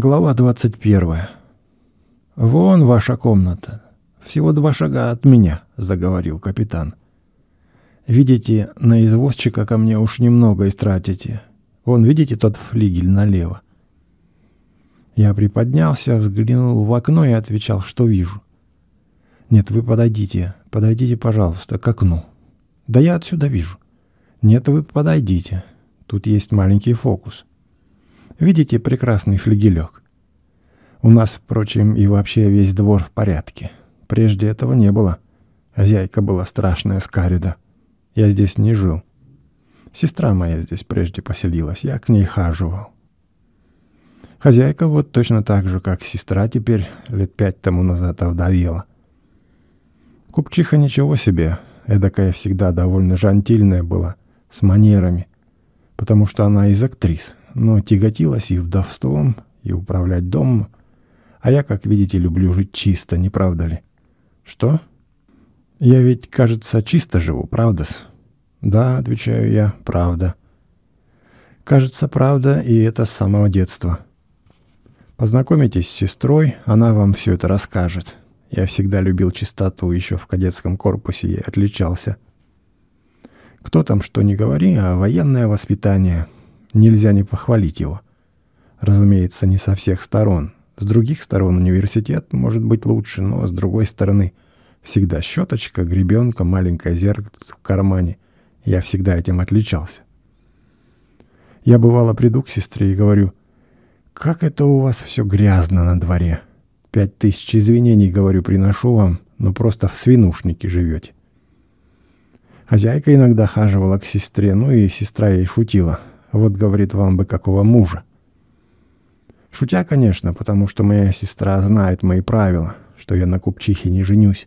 Глава 21. «Вон ваша комната. Всего два шага от меня», — заговорил капитан. «Видите, на извозчика ко мне уж немного истратите. Вон, видите тот флигель налево?» Я приподнялся, взглянул в окно и отвечал, что вижу. «Нет, вы подойдите, подойдите, пожалуйста, к окну». «Да я отсюда вижу». «Нет, вы подойдите. Тут есть маленький фокус». Видите прекрасный флигелек? У нас, впрочем, и вообще весь двор в порядке. Прежде этого не было. Хозяйка была страшная скарида. Я здесь не жил. Сестра моя здесь прежде поселилась, я к ней хаживал. Хозяйка вот точно так же, как сестра теперь лет пять тому назад овдовела. Купчиха ничего себе, эдакая всегда довольно жантильная была, с манерами, потому что она из актрис, но тяготилась и вдовством, и управлять домом. А я, как видите, люблю жить чисто, не правда ли? Что? Я ведь, кажется, чисто живу, правда-с? Да, отвечаю я, правда. Кажется, правда, и это с самого детства. Познакомитесь с сестрой, она вам все это расскажет. Я всегда любил чистоту, еще в кадетском корпусе и отличался. Кто там что не говори, а военное воспитание – Нельзя не похвалить его. Разумеется, не со всех сторон. С других сторон университет может быть лучше, но с другой стороны всегда щеточка, гребенка, маленькое зеркальце в кармане. Я всегда этим отличался. Я бывало приду к сестре и говорю, «Как это у вас все грязно на дворе? Пять тысяч извинений, говорю, приношу вам, но просто в свинушнике живете». Хозяйка иногда хаживала к сестре, ну и сестра ей шутила – вот говорит вам бы какого мужа. Шутя, конечно, потому что моя сестра знает мои правила, что я на купчихе не женюсь.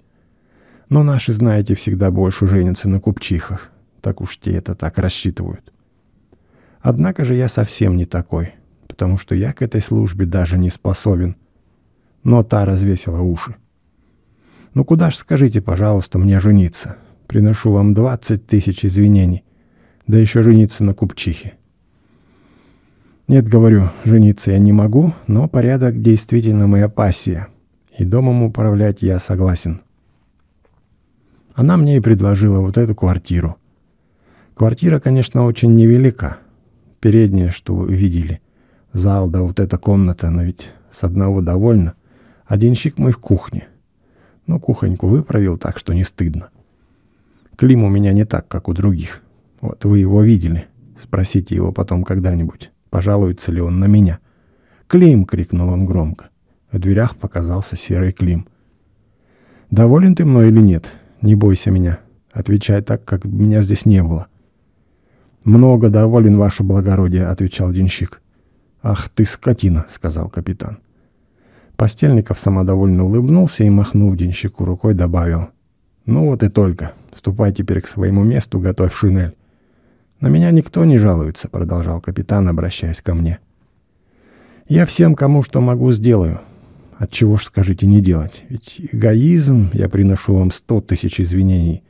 Но наши, знаете, всегда больше женятся на купчихах. Так уж те это так рассчитывают. Однако же я совсем не такой, потому что я к этой службе даже не способен. Но та развесила уши. Ну куда ж скажите, пожалуйста, мне жениться? Приношу вам двадцать тысяч извинений. Да еще жениться на купчихе. Нет, говорю, жениться я не могу, но порядок действительно моя пассия. И домом управлять я согласен. Она мне и предложила вот эту квартиру. Квартира, конечно, очень невелика. Передняя, что вы видели. Зал, да вот эта комната, но ведь с одного довольно. Один щик мой в кухне. Но ну, кухоньку выправил так, что не стыдно. Клим у меня не так, как у других. Вот вы его видели. Спросите его потом когда-нибудь. Пожалуется ли он на меня? «Клим!» — крикнул он громко. В дверях показался серый Клим. «Доволен ты мной или нет? Не бойся меня. Отвечай так, как меня здесь не было». «Много доволен, ваше благородие», — отвечал денщик. «Ах ты, скотина!» — сказал капитан. Постельников самодовольно улыбнулся и, махнув денщику рукой, добавил. «Ну вот и только. Ступай теперь к своему месту, готовь шинель. «На меня никто не жалуется», — продолжал капитан, обращаясь ко мне. «Я всем, кому что могу, сделаю. От чего ж, скажите, не делать? Ведь эгоизм, я приношу вам сто тысяч извинений.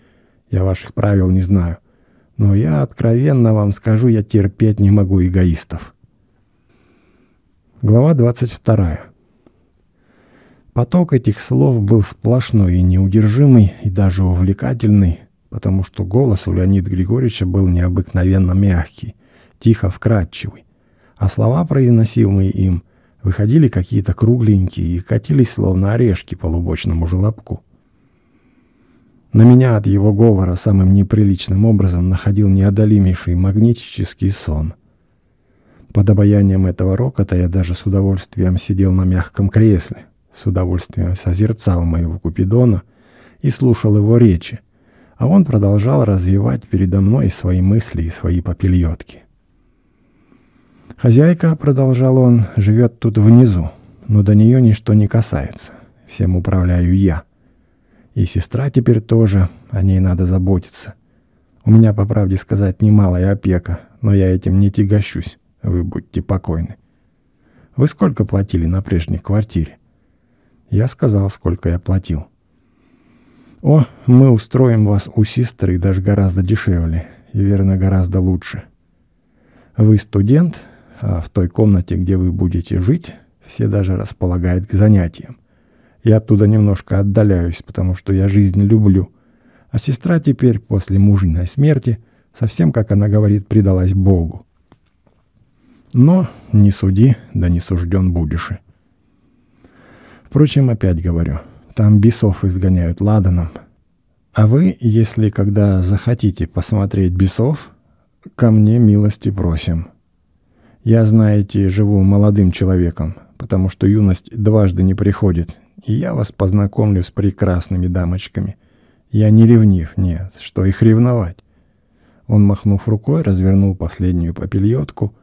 Я ваших правил не знаю. Но я откровенно вам скажу, я терпеть не могу эгоистов». Глава 22. Поток этих слов был сплошной и неудержимый, и даже увлекательный, потому что голос у Леонида Григорьевича был необыкновенно мягкий, тихо вкрадчивый, а слова, произносимые им, выходили какие-то кругленькие и катились словно орешки по лубочному желобку. На меня от его говора самым неприличным образом находил неодолимейший магнетический сон. Под обаянием этого рокота я даже с удовольствием сидел на мягком кресле, с удовольствием созерцал моего Купидона и слушал его речи, а он продолжал развивать передо мной свои мысли и свои попельотки. «Хозяйка», — продолжал он, — «живет тут внизу, но до нее ничто не касается. Всем управляю я. И сестра теперь тоже, о ней надо заботиться. У меня, по правде сказать, немалая опека, но я этим не тягощусь, вы будьте покойны. Вы сколько платили на прежней квартире?» Я сказал, сколько я платил. «О, мы устроим вас у сестры даже гораздо дешевле и, верно, гораздо лучше. Вы студент, а в той комнате, где вы будете жить, все даже располагает к занятиям. Я оттуда немножко отдаляюсь, потому что я жизнь люблю. А сестра теперь, после мужной смерти, совсем, как она говорит, предалась Богу. Но не суди, да не сужден будешь. Впрочем, опять говорю – там бесов изгоняют ладаном. А вы, если когда захотите посмотреть бесов, ко мне милости просим. Я, знаете, живу молодым человеком, потому что юность дважды не приходит, и я вас познакомлю с прекрасными дамочками. Я не ревнив, нет, что их ревновать. Он, махнув рукой, развернул последнюю попельотку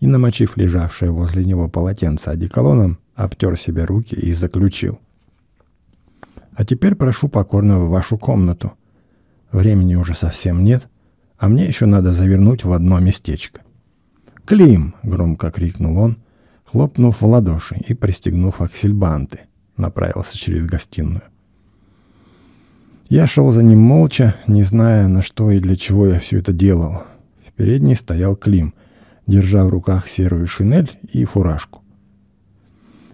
и, намочив лежавшее возле него полотенце одеколоном, обтер себе руки и заключил — а теперь прошу покорно в вашу комнату. Времени уже совсем нет, а мне еще надо завернуть в одно местечко. «Клим!» — громко крикнул он, хлопнув в ладоши и пристегнув аксельбанты, направился через гостиную. Я шел за ним молча, не зная, на что и для чего я все это делал. В передней стоял Клим, держа в руках серую шинель и фуражку.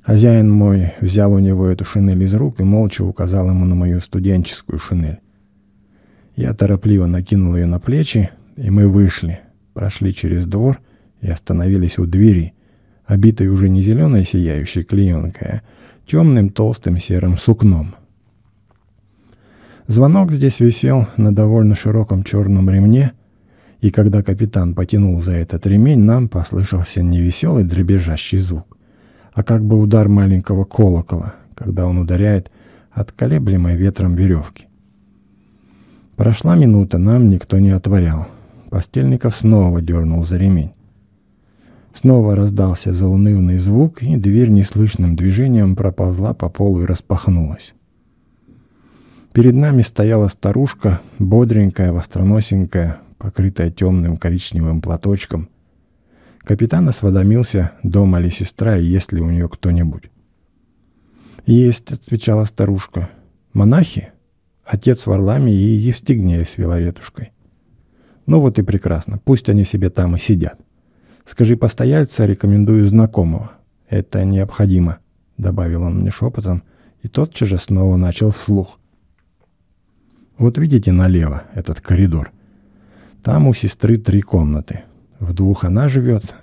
Хозяин мой взял у него эту шинель из рук и молча указал ему на мою студенческую шинель. Я торопливо накинул ее на плечи, и мы вышли, прошли через двор и остановились у двери, обитой уже не зеленой сияющей клеенкой, а темным толстым серым сукном. Звонок здесь висел на довольно широком черном ремне, и когда капитан потянул за этот ремень, нам послышался невеселый дребезжащий звук а как бы удар маленького колокола, когда он ударяет от колеблемой ветром веревки. Прошла минута, нам никто не отворял. Постельников снова дернул за ремень. Снова раздался заунывный звук, и дверь неслышным движением проползла по полу и распахнулась. Перед нами стояла старушка, бодренькая, востроносенькая, покрытая темным коричневым платочком, Капитан осведомился, дома ли сестра и есть ли у нее кто-нибудь. «Есть», — отвечала старушка. «Монахи? Отец Варлами и Евстигнея с Виларетушкой». «Ну вот и прекрасно. Пусть они себе там и сидят. Скажи постояльца, рекомендую знакомого. Это необходимо», — добавил он мне шепотом, и тотчас же снова начал вслух. «Вот видите налево этот коридор. Там у сестры три комнаты. В двух она живет,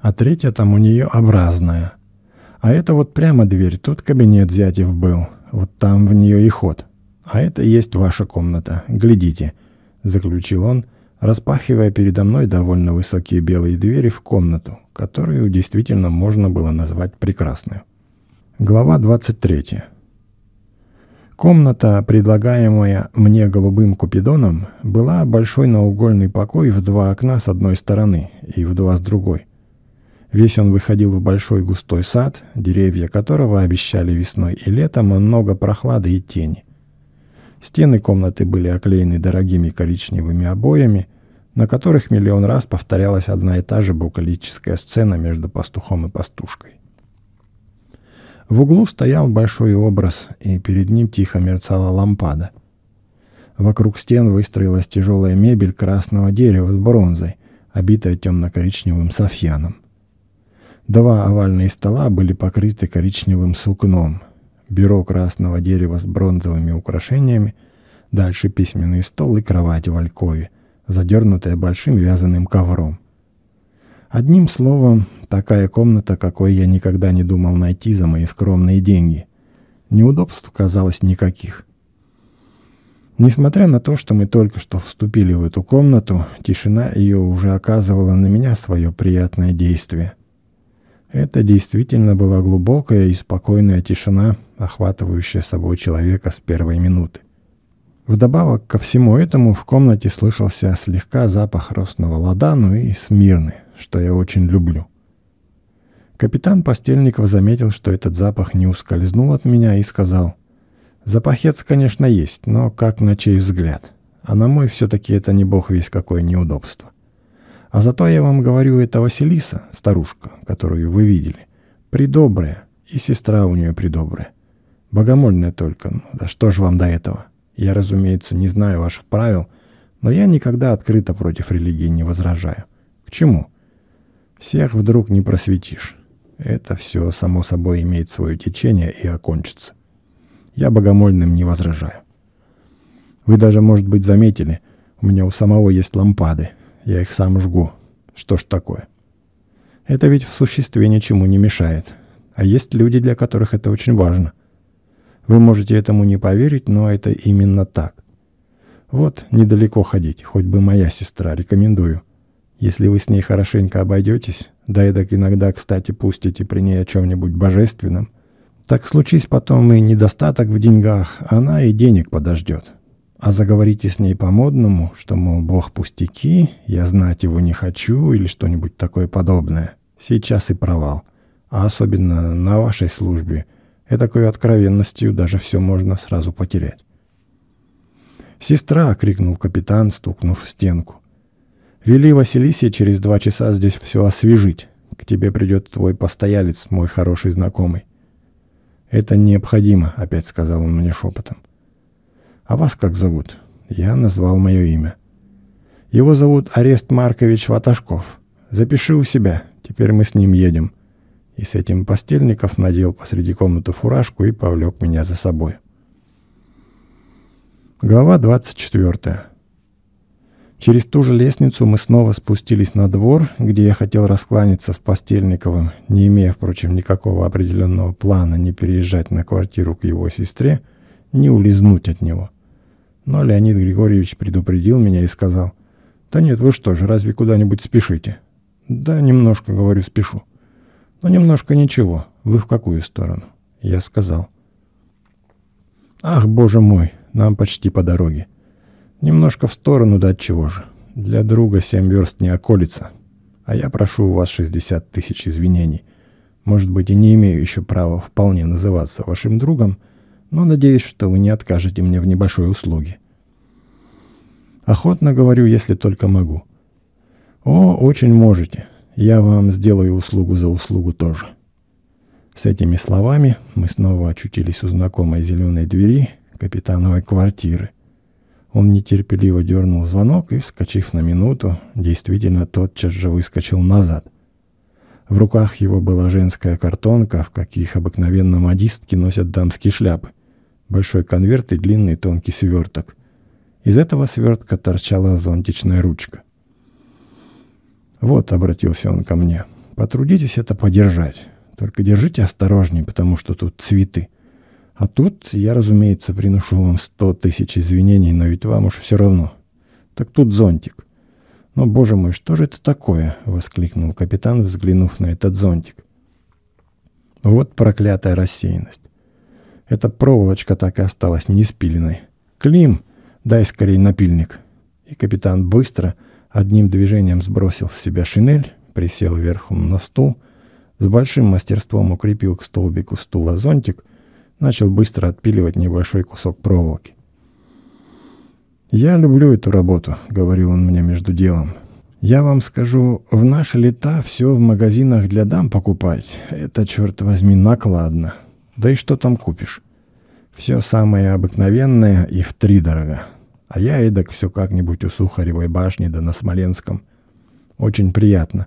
а третья там у нее образная. А это вот прямо дверь, тут кабинет Зятев был. Вот там в нее и ход. А это есть ваша комната, глядите», — заключил он, распахивая передо мной довольно высокие белые двери в комнату, которую действительно можно было назвать прекрасной. Глава 23. Комната, предлагаемая мне голубым купидоном, была большой наугольный покой в два окна с одной стороны и в два с другой. Весь он выходил в большой густой сад, деревья которого обещали весной и летом много прохлады и тени. Стены комнаты были оклеены дорогими коричневыми обоями, на которых миллион раз повторялась одна и та же букалическая сцена между пастухом и пастушкой. В углу стоял большой образ, и перед ним тихо мерцала лампада. Вокруг стен выстроилась тяжелая мебель красного дерева с бронзой, обитая темно-коричневым софьяном. Два овальные стола были покрыты коричневым сукном. Бюро красного дерева с бронзовыми украшениями, дальше письменный стол и кровать в алькове, задернутая большим вязаным ковром. Одним словом, такая комната, какой я никогда не думал найти за мои скромные деньги. Неудобств казалось никаких. Несмотря на то, что мы только что вступили в эту комнату, тишина ее уже оказывала на меня свое приятное действие. Это действительно была глубокая и спокойная тишина, охватывающая собой человека с первой минуты. Вдобавок ко всему этому в комнате слышался слегка запах росного ладану и смирный что я очень люблю. Капитан Постельников заметил, что этот запах не ускользнул от меня и сказал, «Запахец, конечно, есть, но как на чей взгляд? А на мой все-таки это не бог весь какое неудобство. А зато я вам говорю, это Василиса, старушка, которую вы видели, придобрая, и сестра у нее придобрая. Богомольная только, ну да что ж вам до этого? Я, разумеется, не знаю ваших правил, но я никогда открыто против религии не возражаю. К чему? Всех вдруг не просветишь. Это все, само собой, имеет свое течение и окончится. Я богомольным не возражаю. Вы даже, может быть, заметили, у меня у самого есть лампады. Я их сам жгу. Что ж такое? Это ведь в существе ничему не мешает. А есть люди, для которых это очень важно. Вы можете этому не поверить, но это именно так. Вот, недалеко ходить, хоть бы моя сестра, рекомендую – если вы с ней хорошенько обойдетесь, да и так иногда, кстати, пустите при ней о чем-нибудь божественном, так случись потом и недостаток в деньгах, она и денег подождет. А заговорите с ней по-модному, что, мол, бог пустяки, я знать его не хочу или что-нибудь такое подобное. Сейчас и провал. А особенно на вашей службе. И такой откровенностью даже все можно сразу потерять. «Сестра!» — крикнул капитан, стукнув в стенку. Вели Василисе через два часа здесь все освежить. К тебе придет твой постоялец, мой хороший знакомый. Это необходимо, опять сказал он мне шепотом. А вас как зовут? Я назвал мое имя. Его зовут Арест Маркович Ваташков. Запиши у себя, теперь мы с ним едем. И с этим Постельников надел посреди комнаты фуражку и повлек меня за собой. Глава 24. Через ту же лестницу мы снова спустились на двор, где я хотел раскланяться с Постельниковым, не имея, впрочем, никакого определенного плана не переезжать на квартиру к его сестре, не улизнуть от него. Но Леонид Григорьевич предупредил меня и сказал, «Да нет, вы что же, разве куда-нибудь спешите?» «Да, немножко, говорю, спешу». Но немножко ничего. Вы в какую сторону?» Я сказал. «Ах, боже мой, нам почти по дороге. Немножко в сторону, да чего же. Для друга семь верст не околится. А я прошу у вас 60 тысяч извинений. Может быть, и не имею еще права вполне называться вашим другом, но надеюсь, что вы не откажете мне в небольшой услуге. Охотно говорю, если только могу. О, очень можете. Я вам сделаю услугу за услугу тоже. С этими словами мы снова очутились у знакомой зеленой двери капитановой квартиры – он нетерпеливо дернул звонок и, вскочив на минуту, действительно тотчас же выскочил назад. В руках его была женская картонка, в каких обыкновенно модистки носят дамские шляпы. Большой конверт и длинный тонкий сверток. Из этого свертка торчала зонтичная ручка. «Вот», — обратился он ко мне, — «потрудитесь это подержать. Только держите осторожней, потому что тут цветы». А тут я, разумеется, приношу вам сто тысяч извинений, но ведь вам уж все равно. Так тут зонтик. Но, «Ну, боже мой, что же это такое? Воскликнул капитан, взглянув на этот зонтик. Вот проклятая рассеянность. Эта проволочка так и осталась неспиленной. Клим, дай скорее напильник. И капитан быстро, одним движением сбросил с себя шинель, присел верхом на стул, с большим мастерством укрепил к столбику стула зонтик — начал быстро отпиливать небольшой кусок проволоки. «Я люблю эту работу», — говорил он мне между делом. «Я вам скажу, в наши лета все в магазинах для дам покупать. Это, черт возьми, накладно. Да и что там купишь? Все самое обыкновенное и в три втридорого. А я эдак все как-нибудь у Сухаревой башни да на Смоленском. Очень приятно.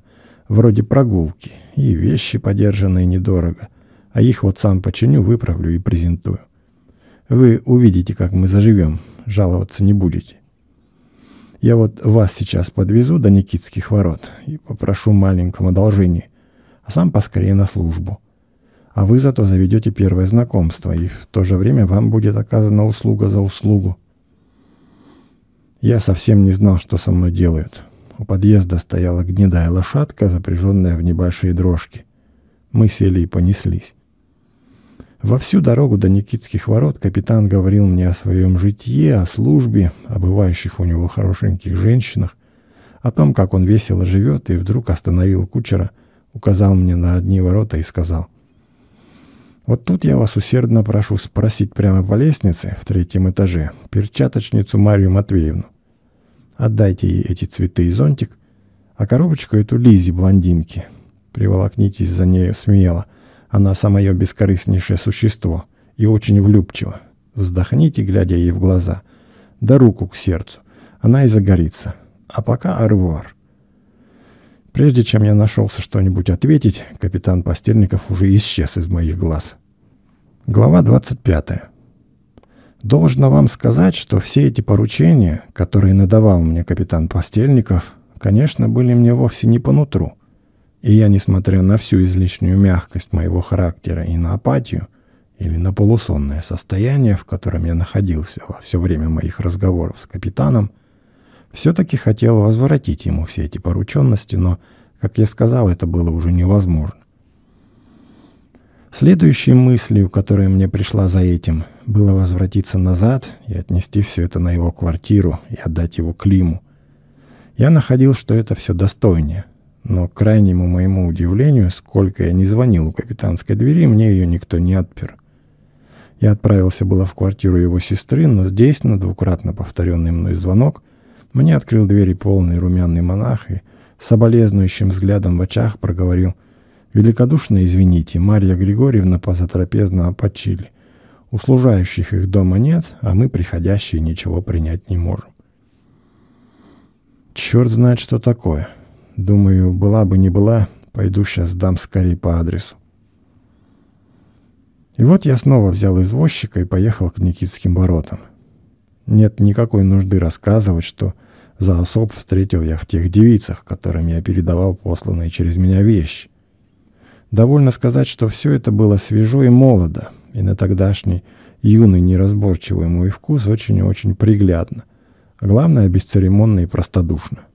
Вроде прогулки. И вещи подержанные недорого а их вот сам починю, выправлю и презентую. Вы увидите, как мы заживем, жаловаться не будете. Я вот вас сейчас подвезу до Никитских ворот и попрошу маленьком одолжении, а сам поскорее на службу. А вы зато заведете первое знакомство, и в то же время вам будет оказана услуга за услугу. Я совсем не знал, что со мной делают. У подъезда стояла гнедая лошадка, запряженная в небольшие дрожки. Мы сели и понеслись. Во всю дорогу до Никитских ворот капитан говорил мне о своем житье, о службе, о бывающих у него хорошеньких женщинах, о том, как он весело живет, и вдруг остановил кучера, указал мне на одни ворота и сказал. «Вот тут я вас усердно прошу спросить прямо по лестнице в третьем этаже перчаточницу Марию Матвеевну. Отдайте ей эти цветы и зонтик, а коробочку эту Лизе, блондинке. Приволокнитесь за нею смело» Она самое бескорыстнейшее существо и очень влюбчиво Вздохните, глядя ей в глаза. Да руку к сердцу. Она и загорится. А пока арвуар. Прежде чем я нашелся что-нибудь ответить, капитан Постельников уже исчез из моих глаз. Глава 25. Должно вам сказать, что все эти поручения, которые надавал мне капитан Постельников, конечно, были мне вовсе не по нутру – и я, несмотря на всю излишнюю мягкость моего характера и на апатию, или на полусонное состояние, в котором я находился во все время моих разговоров с капитаном, все-таки хотел возвратить ему все эти порученности, но, как я сказал, это было уже невозможно. Следующей мыслью, которая мне пришла за этим, было возвратиться назад и отнести все это на его квартиру и отдать его Климу. Я находил, что это все достойнее – но к крайнему моему удивлению, сколько я не звонил у капитанской двери, мне ее никто не отпер. Я отправился было в квартиру его сестры, но здесь, на двукратно повторенный мной звонок, мне открыл двери полный румяный монах и с соболезнующим взглядом в очах проговорил «Великодушно извините, Марья Григорьевна позатрапезно опочили. У служающих их дома нет, а мы, приходящие, ничего принять не можем». «Черт знает, что такое», Думаю, была бы не была, пойду сейчас дам скорее по адресу. И вот я снова взял извозчика и поехал к Никитским воротам. Нет никакой нужды рассказывать, что за особ встретил я в тех девицах, которым я передавал посланные через меня вещи. Довольно сказать, что все это было свежо и молодо, и на тогдашний юный неразборчивый мой вкус очень и очень приглядно. главное, бесцеремонно и простодушно. —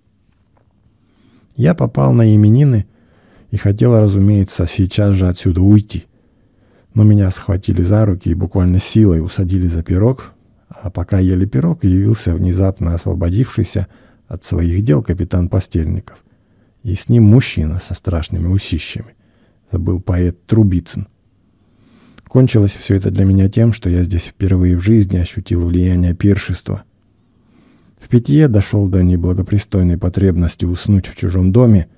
я попал на именины и хотел, разумеется, сейчас же отсюда уйти. Но меня схватили за руки и буквально силой усадили за пирог, а пока ели пирог, явился внезапно освободившийся от своих дел капитан Постельников. И с ним мужчина со страшными усищами. Это был поэт Трубицын. Кончилось все это для меня тем, что я здесь впервые в жизни ощутил влияние пиршества – в питье дошел до неблагопристойной потребности уснуть в чужом доме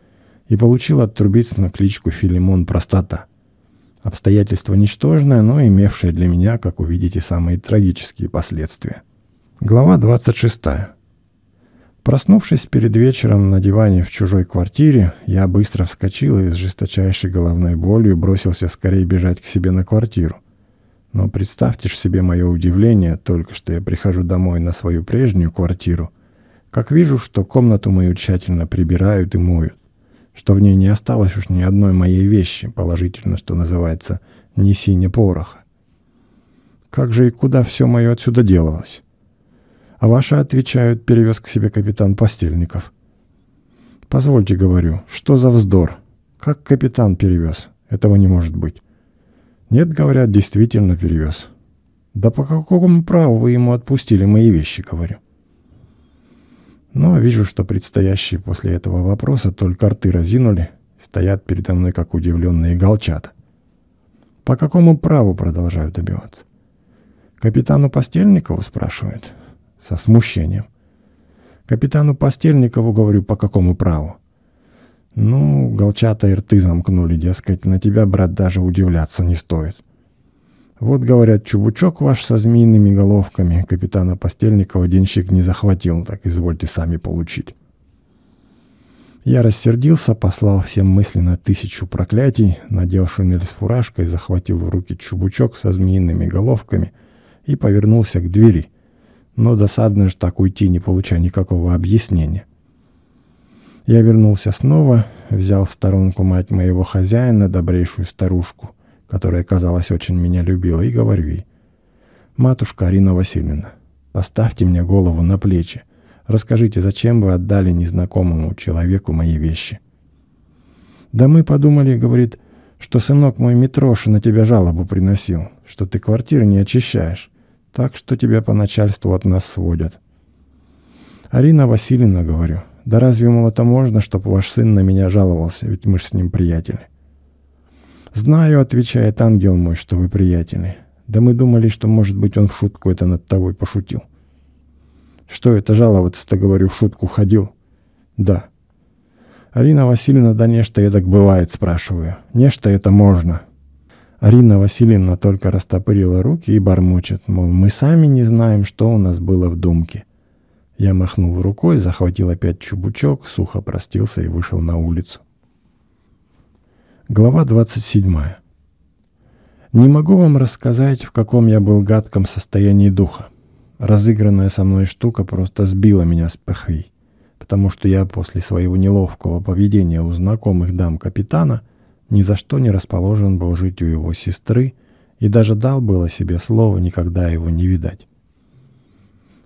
и получил от Трубицына кличку Филимон Простата. Обстоятельство ничтожное, но имевшее для меня, как увидите, самые трагические последствия. Глава 26. Проснувшись перед вечером на диване в чужой квартире, я быстро вскочил и с жесточайшей головной болью бросился скорее бежать к себе на квартиру. Но представьте ж себе мое удивление, только что я прихожу домой на свою прежнюю квартиру, как вижу, что комнату мою тщательно прибирают и моют, что в ней не осталось уж ни одной моей вещи, положительно, что называется, ни сине пороха. Как же и куда все мое отсюда делалось? А ваши отвечают, перевез к себе капитан Постельников. Позвольте, говорю, что за вздор? Как капитан перевез? Этого не может быть. Нет, говорят, действительно перевез. Да по какому праву вы ему отпустили мои вещи, говорю. Но ну, а вижу, что предстоящие после этого вопроса только рты разинули, стоят передо мной как удивленные галчата. По какому праву продолжаю добиваться? Капитану Постельникову, спрашивает, со смущением. Капитану Постельникову говорю, по какому праву? Ну, голчата и рты замкнули, дескать, на тебя, брат, даже удивляться не стоит. Вот, говорят, чубучок ваш со змеиными головками капитана Постельникова денщик не захватил, так извольте сами получить. Я рассердился, послал всем мысленно тысячу проклятий, надел шинель с фуражкой, захватил в руки чубучок со змеиными головками и повернулся к двери. Но досадно же так уйти, не получая никакого объяснения. Я вернулся снова, взял в сторонку мать моего хозяина, добрейшую старушку, которая, казалось, очень меня любила, и говорю ей. «Матушка Арина Васильевна, поставьте мне голову на плечи. Расскажите, зачем вы отдали незнакомому человеку мои вещи?» «Да мы подумали, — говорит, — что сынок мой Митроша на тебя жалобу приносил, что ты квартиры не очищаешь, так что тебя по начальству от нас сводят». «Арина Васильевна, — говорю, — да разве, мол, это можно, чтобы ваш сын на меня жаловался, ведь мы же с ним приятели. «Знаю», — отвечает ангел мой, — «что вы приятели. Да мы думали, что, может быть, он в шутку это над тобой пошутил». «Что это жаловаться-то, — говорю, — в шутку ходил?» «Да». «Арина Васильевна, да нечто это бывает, — спрашиваю. Нечто это можно». Арина Васильевна только растопырила руки и бормочет, мол, мы сами не знаем, что у нас было в думке. — я махнул рукой, захватил опять чубучок, сухо простился и вышел на улицу. Глава 27. Не могу вам рассказать, в каком я был гадком состоянии духа. Разыгранная со мной штука просто сбила меня с пахви, потому что я после своего неловкого поведения у знакомых дам капитана ни за что не расположен был жить у его сестры и даже дал было себе слово никогда его не видать.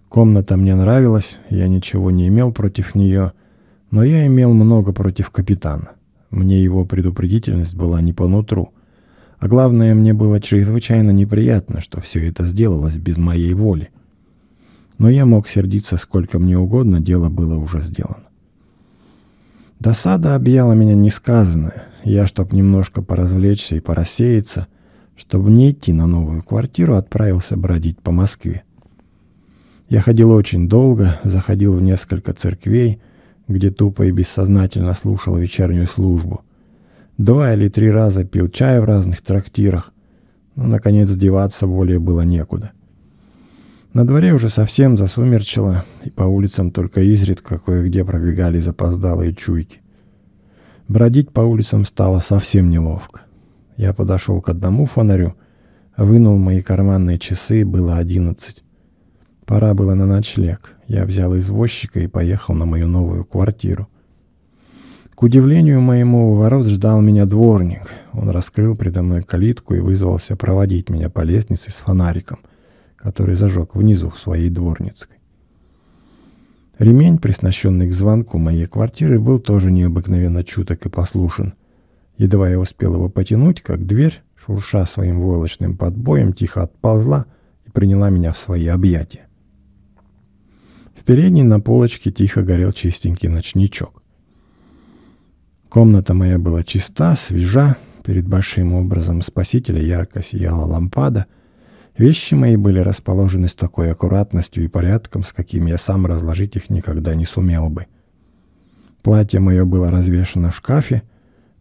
Комната мне нравилась, я ничего не имел против нее, но я имел много против капитана. Мне его предупредительность была не по нутру. А главное, мне было чрезвычайно неприятно, что все это сделалось без моей воли. Но я мог сердиться сколько мне угодно, дело было уже сделано. Досада объяла меня несказанная. Я, чтоб немножко поразвлечься и порассеяться, чтобы не идти на новую квартиру, отправился бродить по Москве. Я ходил очень долго, заходил в несколько церквей, где тупо и бессознательно слушал вечернюю службу. Два или три раза пил чай в разных трактирах, но, наконец, деваться более было некуда. На дворе уже совсем засумерчило, и по улицам только изредка кое-где пробегали запоздалые чуйки. Бродить по улицам стало совсем неловко. Я подошел к одному фонарю, вынул мои карманные часы, было одиннадцать. Пора было на ночлег. Я взял извозчика и поехал на мою новую квартиру. К удивлению моему, у ворот ждал меня дворник. Он раскрыл предо мной калитку и вызвался проводить меня по лестнице с фонариком, который зажег внизу в своей дворницкой. Ремень, приснащенный к звонку моей квартиры, был тоже необыкновенно чуток и послушен. Едва я успел его потянуть, как дверь, шурша своим войлочным подбоем, тихо отползла и приняла меня в свои объятия передней на полочке тихо горел чистенький ночничок. Комната моя была чиста, свежа, перед большим образом спасителя ярко сияла лампада. Вещи мои были расположены с такой аккуратностью и порядком, с каким я сам разложить их никогда не сумел бы. Платье мое было развешено в шкафе,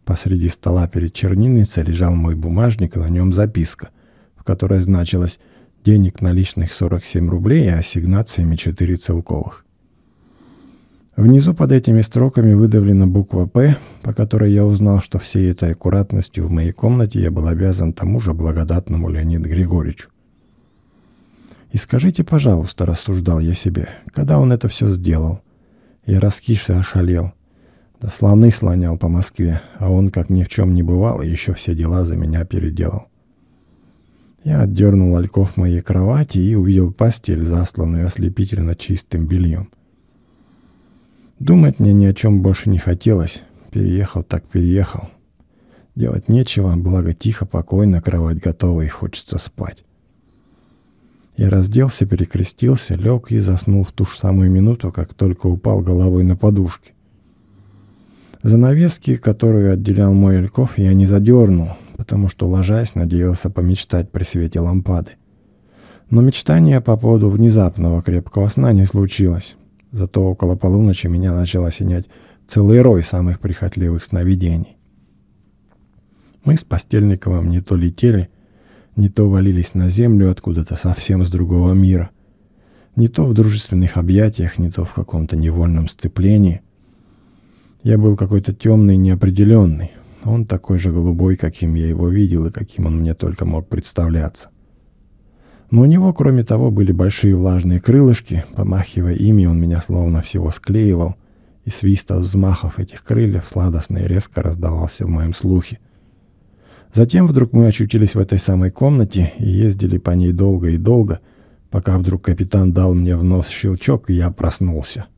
посреди стола перед чернильницей лежал мой бумажник, на нем записка, в которой значилось — денег наличных 47 рублей и а ассигнациями 4 целковых. Внизу под этими строками выдавлена буква «П», по которой я узнал, что всей этой аккуратностью в моей комнате я был обязан тому же благодатному Леониду Григорьевичу. «И скажите, пожалуйста», — рассуждал я себе, — «когда он это все сделал?» Я раскишся ошалел. Да слоны слонял по Москве, а он, как ни в чем не бывало, еще все дела за меня переделал. Я отдернул ольков моей кровати и увидел постель, засланную ослепительно чистым бельем. Думать мне ни о чем больше не хотелось. Переехал так переехал. Делать нечего, благо тихо, покойно, кровать готова и хочется спать. Я разделся, перекрестился, лег и заснул в ту же самую минуту, как только упал головой на подушке. Занавески, которые отделял мой Ильков, я не задернул, потому что, ложась, надеялся помечтать при свете лампады. Но мечтание по поводу внезапного крепкого сна не случилось. Зато около полуночи меня начал осенять целый рой самых прихотливых сновидений. Мы с Постельниковым не то летели, не то валились на землю откуда-то совсем с другого мира. Не то в дружественных объятиях, не то в каком-то невольном сцеплении. Я был какой-то темный, неопределенный, он такой же голубой, каким я его видел и каким он мне только мог представляться. Но у него, кроме того, были большие влажные крылышки. Помахивая ими, он меня словно всего склеивал. И свист от взмахов этих крыльев сладостно и резко раздавался в моем слухе. Затем вдруг мы очутились в этой самой комнате и ездили по ней долго и долго, пока вдруг капитан дал мне в нос щелчок, и я проснулся. —